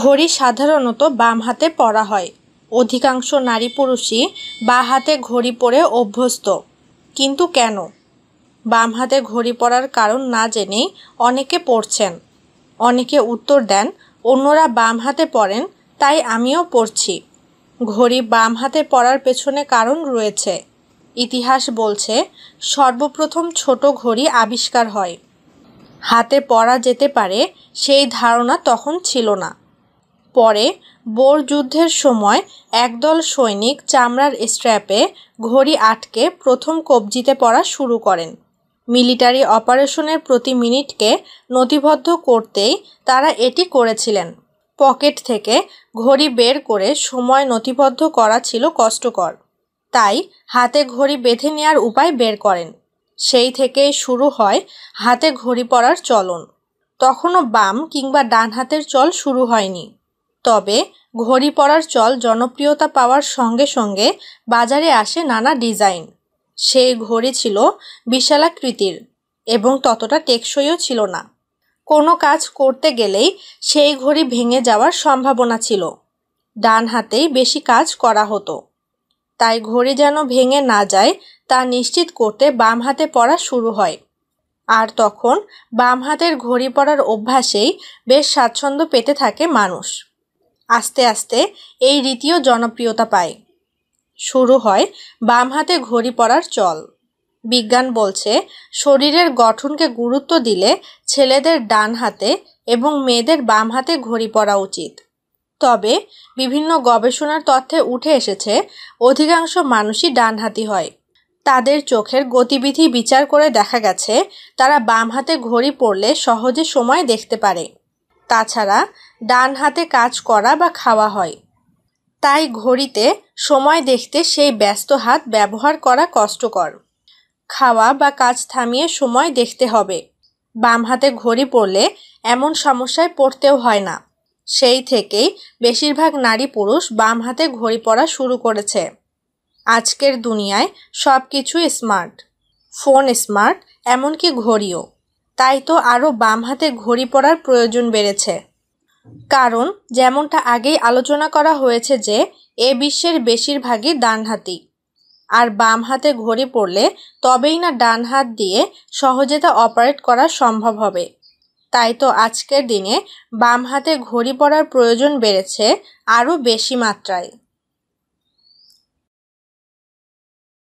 ঘড়ি সাধারণত বাম হাতে পরা হয় অধিকাংশ নারী পুরুষই বা হাতে ঘড়ি পরে অভ্যস্ত কিন্তু কেন বাম হাতে ঘড়ি পরার কারণ না জেনেই অনেকে পড়ছেন অনেকে উত্তর দেন অন্যরা বাম হাতে পড়েন তাই আমিও পড়ছি ঘড়ি বাম হাতে পড়ার পেছনে কারণ রয়েছে ইতিহাস বলছে সর্বপ্রথম ছোট ঘড়ি আবিষ্কার হয় হাতে পড়া যেতে পারে সেই ধারণা তখন ছিল না পরে বোর যুদ্ধের সময় একদল সৈনিক চামড়ার স্ট্র্যাপে ঘড়ি আটকে প্রথম কবজিতে পড়া শুরু করেন মিলিটারি অপারেশনের প্রতি মিনিটকে নথিবদ্ধ করতেই তারা এটি করেছিলেন পকেট থেকে ঘড়ি বের করে সময় নথিবদ্ধ করা ছিল কষ্টকর তাই হাতে ঘড়ি বেঁধে নেওয়ার উপায় বের করেন সেই থেকে শুরু হয় হাতে ঘড়ি পরার চলন তখনও বাম কিংবা ডান হাতের চল শুরু হয়নি তবে ঘড়ি পরার চল জনপ্রিয়তা পাওয়ার সঙ্গে সঙ্গে বাজারে আসে নানা ডিজাইন সেই ঘড়ি ছিল বিশালাকৃতির এবং ততটা টেকসইও ছিল না কোনো কাজ করতে গেলেই সেই ঘড়ি ভেঙে যাওয়ার সম্ভাবনা ছিল ডান হাতেই বেশি কাজ করা হতো তাই ঘড়ি যেন ভেঙে না যায় তা নিশ্চিত করতে বাম হাতে পড়া শুরু হয় আর তখন বাম হাতের ঘড়ি পড়ার অভ্যাসেই বেশ স্বাচ্ছন্দ্য পেতে থাকে মানুষ আস্তে আস্তে এই রীতিও জনপ্রিয়তা পায় শুরু হয় বাম হাতে ঘড়ি পরার চল বিজ্ঞান বলছে শরীরের গঠনকে গুরুত্ব দিলে ছেলেদের ডান হাতে এবং মেয়েদের বাম হাতে ঘড়ি পরা উচিত তবে বিভিন্ন গবেষণার তথ্যে উঠে এসেছে অধিকাংশ মানুষই ডানহাতি হয় তাদের চোখের গতিবিধি বিচার করে দেখা গেছে তারা বাম হাতে ঘড়ি পড়লে সহজে সময় দেখতে পারে তাছাড়া ডান হাতে কাজ করা বা খাওয়া হয় তাই ঘড়িতে সময় দেখতে সেই ব্যস্ত হাত ব্যবহার করা কষ্টকর খাওয়া বা কাজ থামিয়ে সময় দেখতে হবে বাম হাতে ঘড়ি পড়লে এমন সমস্যায় পড়তেও হয় না সেই থেকেই বেশিরভাগ নারী পুরুষ বাম হাতে ঘড়ি পরা শুরু করেছে আজকের দুনিয়ায় সব কিছুই স্মার্ট ফোন স্মার্ট এমনকি ঘড়িও তাই তো আরও বাম হাতে ঘড়ি পড়ার প্রয়োজন বেড়েছে কারণ যেমনটা আগেই আলোচনা করা হয়েছে যে এ বিশ্বের বেশিরভাগই ডানহাতি আর বাম হাতে ঘড়ি পড়লে তবেই না ডান হাত দিয়ে সহজে তা অপারেট করা সম্ভব হবে তাই তো আজকের দিনে বাম হাতে ঘড়ি পড়ার প্রয়োজন বেড়েছে আরও বেশি মাত্রায়